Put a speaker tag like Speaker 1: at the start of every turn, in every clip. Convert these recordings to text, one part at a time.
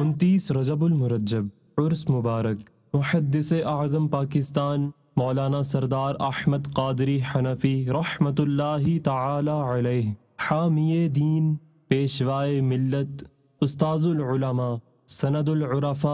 Speaker 1: انتیس رجب المرجب عرس مبارک محدث اعظم پاکستان مولانا سردار احمد قادری حنفی رحمت اللہ تعالی علیہ حامی دین پیشوائے ملت استاذ العلماء سند العرف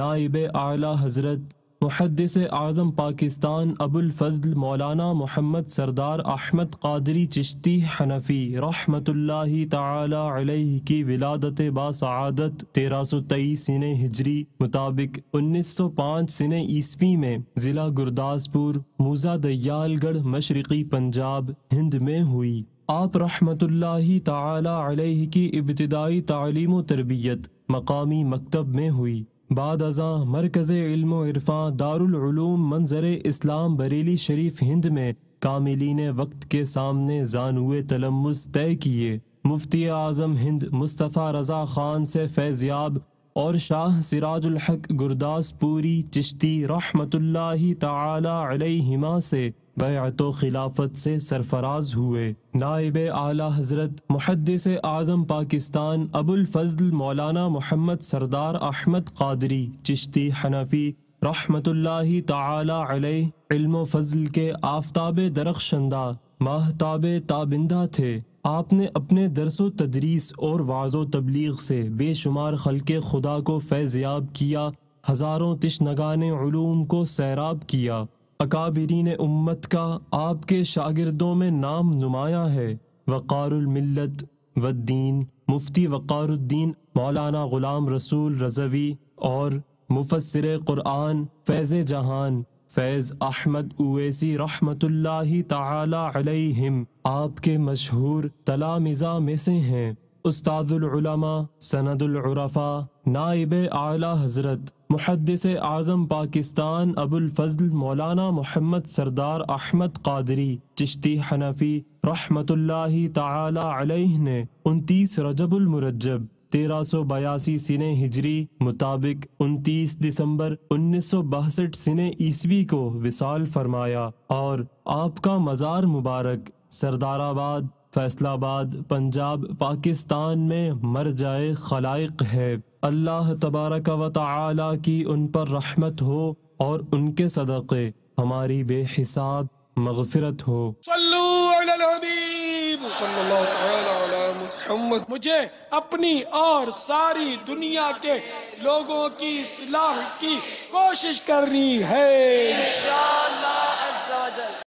Speaker 1: نائب اعلی حضرت محدث اعظم پاکستان ابو الفضل مولانا محمد سردار احمد قادری چشتی حنفی رحمت اللہ تعالی علیہ کی ولادت باسعادت تیرہ سو تیئیس سن ہجری مطابق انیس سو پانچ سن عیسوی میں ضلع گرداسپور موزہ دیال گڑھ مشرقی پنجاب ہند میں ہوئی آپ رحمۃ اللہ تعالی علیہ کی ابتدائی تعلیم و تربیت مقامی مکتب میں ہوئی بعد ازاں مرکز علم و عرفاں دارالعلوم منظر اسلام بریلی شریف ہند میں کاملین وقت کے سامنے زانوے تلمس طے کیے مفتی اعظم ہند مصطفیٰ رضا خان سے فیضیاب اور شاہ سراج الحق گرداس پوری چشتی رحمت اللہ تعالی علیہما سے بیعت و خلافت سے سرفراز ہوئے نائب اعلی حضرت محدث اعظم پاکستان ابو الفضل مولانا محمد سردار احمد قادری چشتی حنفی رحمت اللہ تعالی علیہ علم و فضل کے آفتاب درخشندہ ماہتاب تابندہ تھے آپ نے اپنے درس و تدریس اور واض و تبلیغ سے بے شمار خلق خدا کو فیضیاب کیا ہزاروں تشنگان علوم کو سیراب کیا اکابرین امت کا آپ کے شاگردوں میں نام نمایاں ہے وقار الملت والدین مفتی وقار الدین مولانا غلام رسول رضوی اور مفسر قرآن فیض جہان فیض احمد اویسی رحمت اللہ تعالی علیہم آپ کے مشہور تلامزہ میں سے ہیں استاد العلماء سند العرفا نائب اعلی حضرت محدث اعظم پاکستان ابو الفضل مولانا محمد سردار احمد قادری چشتی حنفی رحمت اللہ تعالی علیہ نے انتیس رجب المرجب تیرہ سو بیاسی سن ہجری مطابق انتیس دسمبر انیس سو باسٹھ سن عیسوی کو وصال فرمایا اور آپ کا مزار مبارک سردار آباد فیصل آباد پنجاب پاکستان میں مر جائے خلائق ہے اللہ تبارک و تعالی کی ان پر رحمت ہو اور ان کے صدقے ہماری بے حساب مغفرت ہو صلو علی الحبیب صلو اللہ تعالی علی محمد مجھے اپنی اور ساری دنیا کے لوگوں کی صلاح کی کوشش کرنی ہے انشاءاللہ عزوجل